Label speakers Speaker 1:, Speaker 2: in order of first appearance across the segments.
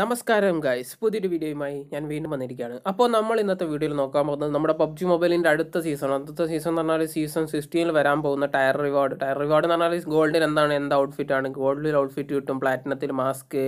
Speaker 1: നമസ്കാരം ഗായ്സ് പുതിയൊരു വീഡിയോയുമായി ഞാൻ വീണ്ടും വന്നിരിക്കുകയാണ് അപ്പോൾ നമ്മൾ ഇന്നത്തെ വീഡിയോയിൽ നോക്കാൻ പോകുന്നത് നമ്മുടെ പബ്ജി മൊബൈലിൻ്റെ അടുത്ത സീസൺ അടുത്ത സീസൺ എന്ന് പറഞ്ഞാൽ സീസൺ സിക്സ്റ്റീനിൽ വരാൻ പോകുന്ന ടയർ റിവാർഡ് ടയർ റിവാർഡ് എന്ന് പറഞ്ഞാൽ ഗോൾഡിൽ എന്താണ് എന്ത് ഔട്ട്ഫിറ്റാണ് ഗോൾഡിൽ ഔട്ട്ഫിറ്റ് കിട്ടും പ്ലാറ്റിനത്തിൽ മാസ്ക്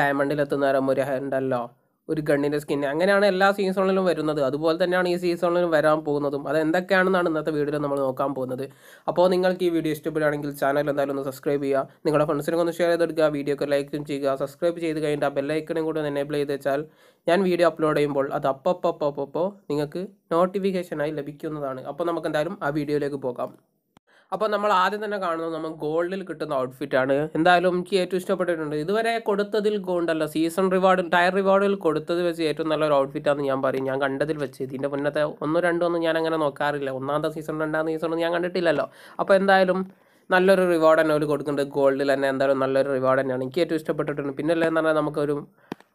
Speaker 1: ഡയമണ്ടിൽ എത്തുന്നേരം ഒരു ഹെൻഡല്ലോ ഒരു ഗണ്ണിൻ്റെ സ്കിൻ അങ്ങനെയാണ് എല്ലാ സീസണിലും വരുന്നത് അതുപോലെ തന്നെയാണ് ഈ സീസണിലും വരാൻ പോകുന്നതും അത് എന്തൊക്കെയാണെന്നാണ് ഇന്നത്തെ വീഡിയോയിൽ നമ്മൾ നോക്കാൻ പോകുന്നത് അപ്പോൾ നിങ്ങൾക്ക് ഈ വീഡിയോ ഇഷ്ടപ്പെടുകയാണെങ്കിൽ ചാനൽ എന്തായാലും ഒന്ന് സബ്സ്ക്രൈബ് ചെയ്യുക നിങ്ങളുടെ ഫ്രണ്ട്സിനൊക്കെ ഒന്ന് ഷെയർ ചെയ്തെടുക്കുക വീഡിയോക്ക് ലൈക്കും ചെയ്യുക സബ്സ്ക്രൈബ് ചെയ്ത് കഴിഞ്ഞിട്ട് ആ ബെല്ലൈക്കണും കൂടി ഒന്ന് എനേബിൾ ചെയ്ത് വെച്ചാൽ ഞാൻ വീഡിയോ അപ്ലോഡ് ചെയ്യുമ്പോൾ അത് അപ്പപ്പപ്പപ്പോ നിങ്ങൾക്ക് നോട്ടിഫിക്കേഷനായി ലഭിക്കുന്നതാണ് അപ്പോൾ നമുക്ക് എന്തായാലും ആ വീഡിയോയിലേക്ക് പോകാം അപ്പോൾ നമ്മൾ ആദ്യം തന്നെ കാണുന്നത് നമ്മൾ ഗോൾഡിൽ കിട്ടുന്ന ഔട്ട്ഫിറ്റ് ആണ് എന്തായാലും എനിക്ക് ഏറ്റവും ഇഷ്ടപ്പെട്ടിട്ടുണ്ട് ഇതുവരെ കൊടുത്തതിൽ ഗോൾഡല്ല സീസൺ റിവാർഡ് ടയർ റിവാർഡിൽ കൊടുത്തത് വെച്ച് ഏറ്റവും നല്ലൊരു ഔട്ട്ഫിറ്റാന്ന് ഞാൻ പറയും ഞാൻ കണ്ടതിൽ വെച്ച് ഇതിൻ്റെ മുന്നത്തെ ഒന്നോ രണ്ടോ ഒന്നും ഞാൻ അങ്ങനെ നോക്കാറില്ല ഒന്നാമത്തെ സീസൺ രണ്ടാമത്തെ സീസൺ ഒന്നും ഞാൻ കണ്ടിട്ടില്ലല്ലോ അപ്പോൾ എന്തായാലും നല്ലൊരു റിവാർഡ് തന്നെ അവർ കൊടുക്കുന്നുണ്ട് ഗോൾഡിൽ തന്നെ എന്തായാലും നല്ലൊരു റിവാർഡ് തന്നെയാണ് എനിക്ക് ഏറ്റവും ഇഷ്ടപ്പെട്ടിട്ടുണ്ട് പിന്നെ എന്ന് പറഞ്ഞാൽ നമുക്കൊരു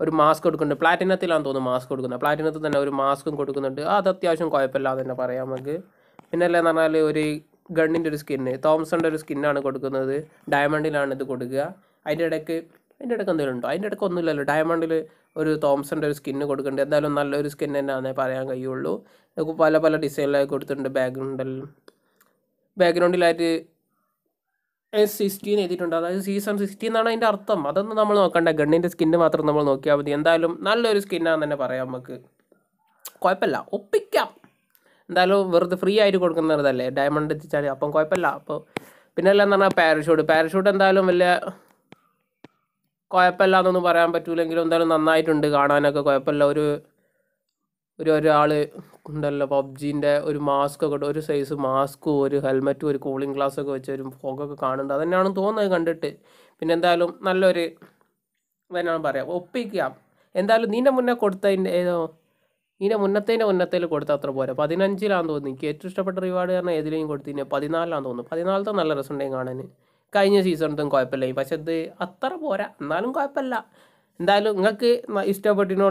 Speaker 1: ഒരു മാസ്ക് കൊടുക്കുന്നുണ്ട് പ്ലാറ്റിനത്തിലാണ് തോന്നുന്നു മാസ്ക് കൊടുക്കുന്നത് പ്ലാറ്റിനത്തിൽ തന്നെ ഒരു മാസ്കും കൊടുക്കുന്നുണ്ട് അത് അത്യാവശ്യം എന്ന് തന്നെ പറയാം നമുക്ക് പിന്നെ അല്ലെന്ന് പറഞ്ഞാൽ ഒരു ഗണ്ണിൻ്റെ ഒരു സ്കിന്ന് തോംസണിൻ്റെ ഒരു സ്കിന്നാണ് കൊടുക്കുന്നത് ഡയമണ്ടിലാണ് ഇത് കൊടുക്കുക അതിൻ്റെ ഇടയ്ക്ക് അതിൻ്റെ ഇടയ്ക്ക് എന്തെങ്കിലും ഉണ്ടോ അതിൻ്റെ ഇടയ്ക്ക് ഒന്നുമില്ലല്ലോ ഡയമണ്ടിൽ ഒരു തോംസൻ്റെ ഒരു സ്കിന്ന് കൊടുക്കുന്നുണ്ട് എന്തായാലും നല്ലൊരു സ്കിൻ തന്നെയാണെന്നേ പറയാൻ കഴിയുള്ളൂ നമുക്ക് പല പല ഡിസൈനിലായി കൊടുത്തിട്ടുണ്ട് ബാക്ക്ഗ്രൗണ്ടിൽ ബാക്ക്ഗ്രൗണ്ടിലായിട്ട് സിക്സ്റ്റീൻ എഴുതിയിട്ടുണ്ട് അതായത് സീസൺ സിക്സ്റ്റീൻ എന്നാണ് അതിൻ്റെ അർത്ഥം അതൊന്നും നമ്മൾ നോക്കണ്ട ഗണ്ണിൻ്റെ സ്കിന്ന് മാത്രം നമ്മൾ നോക്കിയാൽ മതി എന്തായാലും നല്ലൊരു സ്കിന്നാണെന്ന് തന്നെ പറയാം നമുക്ക് കുഴപ്പമില്ല ഒപ്പിക്കാം എന്തായാലും വെറുതെ ഫ്രീ ആയിട്ട് കൊടുക്കുന്നതല്ലേ ഡയമണ്ട് എത്തിച്ചാൽ അപ്പം കുഴപ്പമില്ല അപ്പോൾ പിന്നെ എല്ലാം പറഞ്ഞാൽ പാരഷൂട്ട് പാരഷൂട്ട് എന്തായാലും വലിയ കുഴപ്പമില്ല എന്നൊന്നും പറയാൻ പറ്റൂലെങ്കിലും എന്തായാലും നന്നായിട്ടുണ്ട് കാണാനൊക്കെ കുഴപ്പമില്ല ഒരു ഒരു ഒരാൾ ഉണ്ടല്ലോ പബ്ജീൻ്റെ ഒരു മാസ്ക് ഒക്കെ ഒരു സൈസ് മാസ്കും ഒരു ഹെൽമെറ്റും ഒരു കൂളിംഗ് ഗ്ലാസ് ഒക്കെ വെച്ച് ഒരു ഫോഗൊക്കെ കാണുന്നത് അത് തന്നെയാണ് തോന്നുന്നത് കണ്ടിട്ട് പിന്നെ എന്തായാലും നല്ലൊരു തന്നെയാണ് പറയാം ഒപ്പിക്കാം എന്തായാലും നിന്റെ മുന്നേ കൊടുത്തതിൻ്റെ ഏതോ ഇതിൻ്റെ മുന്നത്തേൻ്റെ മുന്നത്തേൽ കൊടുത്ത അത്ര പോരെ പതിനഞ്ചിലാന്ന് തോന്നുന്നു എനിക്ക് ഏറ്റവും ഇഷ്ടപ്പെട്ട റിവാർഡ് കാരണം ഏതിലെയും കഴിഞ്ഞാൽ പതിനാലിലാന്ന് തോന്നുന്നു പതിനാലത്തെ നല്ല ഉണ്ടെങ്കിൽ കാണാൻ കഴിഞ്ഞ സീസണത്തും കുഴപ്പമില്ല പക്ഷെ ഇത് അത്ര പോരാ എന്നാലും കുഴപ്പമില്ല എന്തായാലും നിങ്ങൾക്ക് ഇഷ്ടപ്പെട്ടിനോ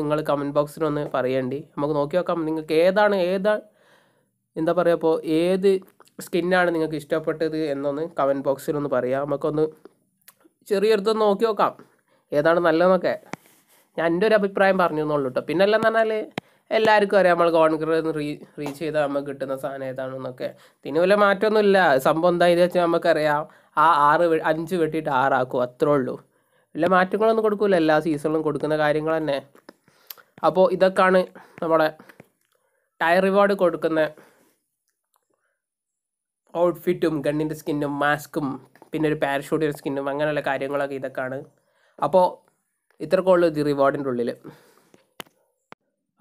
Speaker 1: നിങ്ങൾ കമൻറ്റ് ബോക്സിനൊന്ന് പറയേണ്ടി നമുക്ക് നോക്കി നോക്കാം നിങ്ങൾക്ക് ഏതാണ് ഏതാ എന്താ പറയുക ഇപ്പോൾ ഏത് സ്കിന്നാണ് നിങ്ങൾക്ക് ഇഷ്ടപ്പെട്ടത് എന്നൊന്ന് കമൻറ്റ് ബോക്സിലൊന്ന് പറയാം നമുക്കൊന്ന് ചെറിയൊരിതൊന്ന് നോക്കി നോക്കാം ഏതാണ് നല്ലതെന്നൊക്കെ ഞാൻ എൻ്റെ ഒരു അഭിപ്രായം പറഞ്ഞു എന്നുള്ളൂ കേട്ടോ പിന്നെ എന്ന് പറഞ്ഞാൽ എല്ലാവർക്കും അറിയാം നമ്മൾ കോൺഗ്രസ് റീ റീച്ച് ചെയ്താൽ നമുക്ക് കിട്ടുന്ന സാധനം ഏതാണെന്നൊക്കെ ഇതിന് വല്ല മാറ്റമൊന്നുമില്ല സംഭവം എന്താ ഇത് വെച്ചാൽ നമുക്കറിയാം ആ ആറ് അഞ്ച് വെട്ടിയിട്ട് ആറാക്കും അത്രേ ഉള്ളൂ വല്ല മാറ്റങ്ങളൊന്നും കൊടുക്കില്ല എല്ലാ സീസണിലും കൊടുക്കുന്ന കാര്യങ്ങൾ തന്നെ അപ്പോൾ ഇതൊക്കെയാണ് നമ്മുടെ ടയർ റിവാർഡ് കൊടുക്കുന്ന ഔട്ട്ഫിറ്റും ഗണ്ണിൻ്റെ സ്കിന്നും മാസ്കും പിന്നെ ഒരു പാരഷൂട്ടിൻ്റെ സ്കിന്നും അങ്ങനെയുള്ള കാര്യങ്ങളൊക്കെ ഇതൊക്കെയാണ് അപ്പോൾ ഇത്രക്കുള്ളൂ ഇത് റിവാർഡിൻ്റെ ഉള്ളിൽ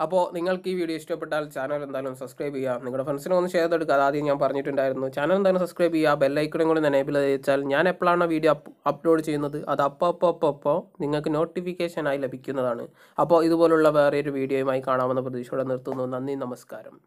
Speaker 1: അപ്പോൾ നിങ്ങൾക്ക് ഈ വീഡിയോ ഇഷ്ടപ്പെട്ടാൽ ചാനൽ എന്തായാലും സബ്സ്ക്രൈബ് ചെയ്യുക നിങ്ങളുടെ ഫ്രണ്ട്സിനും ഒന്ന് ഷെയർ എടുക്കുക ആദ്യം ഞാൻ പറഞ്ഞിട്ടുണ്ടായിരുന്നു ചാനൽ എന്തായാലും സബ്സ്ക്രൈബ് ചെയ്യുക ബെല്ലൈക്കണും കൂടി എനേബിൾ ചെയ്താൽ ഞാൻ എപ്പോഴാണ് വീഡിയോ അപ്ലോഡ് ചെയ്യുന്നത് അത് അപ്പോൾ അപ്പോൾ അപ്പോൾ അപ്പോൾ നിങ്ങൾക്ക് നോട്ടിഫിക്കേഷനായി ലഭിക്കുന്നതാണ് അപ്പോൾ ഇതുപോലുള്ള വേറെ ഒരു വീഡിയോയുമായി കാണാമെന്ന പ്രതീക്ഷയോടെ നിർത്തുന്നു നന്ദി നമസ്കാരം